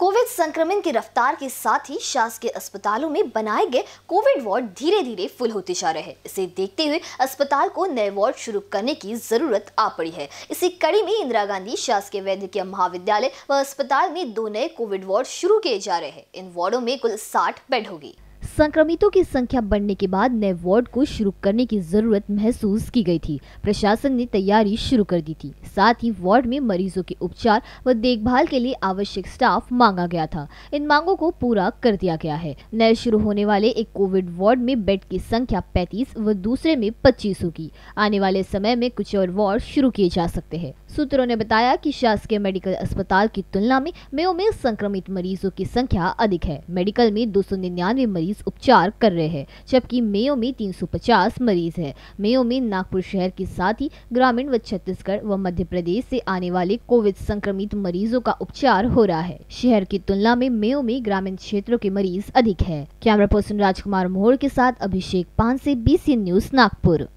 Covid संक्रमण की रफ्तार के साथ ही शासकीय अस्पतालों में बनाए गए कोविड वार्ड धीरे धीरे फुल होते जा रहे हैं इसे देखते हुए अस्पताल को नए वार्ड शुरू करने की जरूरत आ पड़ी है इसी कड़ी में इंदिरा गांधी शासकीय वैद्यकीय महाविद्यालय व अस्पताल में दो नए कोविड वार्ड शुरू किए जा रहे हैं इन वार्डो में कुल साठ बेड होगी संक्रमितों की संख्या बढ़ने के बाद नए वार्ड को शुरू करने की जरूरत महसूस की गई थी प्रशासन ने तैयारी शुरू कर दी थी साथ ही वार्ड में मरीजों के उपचार व देखभाल के लिए आवश्यक स्टाफ मांगा गया था इन मांगों को पूरा कर दिया गया है नए शुरू होने वाले एक कोविड वार्ड में बेड की संख्या पैतीस व दूसरे में पच्चीस होगी आने वाले समय में कुछ और वार्ड शुरू किए जा सकते हैं सूत्रों ने बताया कि शासकीय मेडिकल अस्पताल की तुलना में मेयो में संक्रमित मरीजों की संख्या अधिक है मेडिकल में दो मरीज उपचार कर रहे हैं जबकि मेयो में 350 मरीज हैं मेयो में नागपुर शहर के साथ ही ग्रामीण व छत्तीसगढ़ व मध्य प्रदेश से आने वाले कोविड संक्रमित मरीजों का उपचार हो रहा है शहर की तुलना में मेयो में ग्रामीण क्षेत्रों के मरीज अधिक है कैमरा पर्सन राजकुमार मोहर के साथ अभिषेक पान से बी न्यूज नागपुर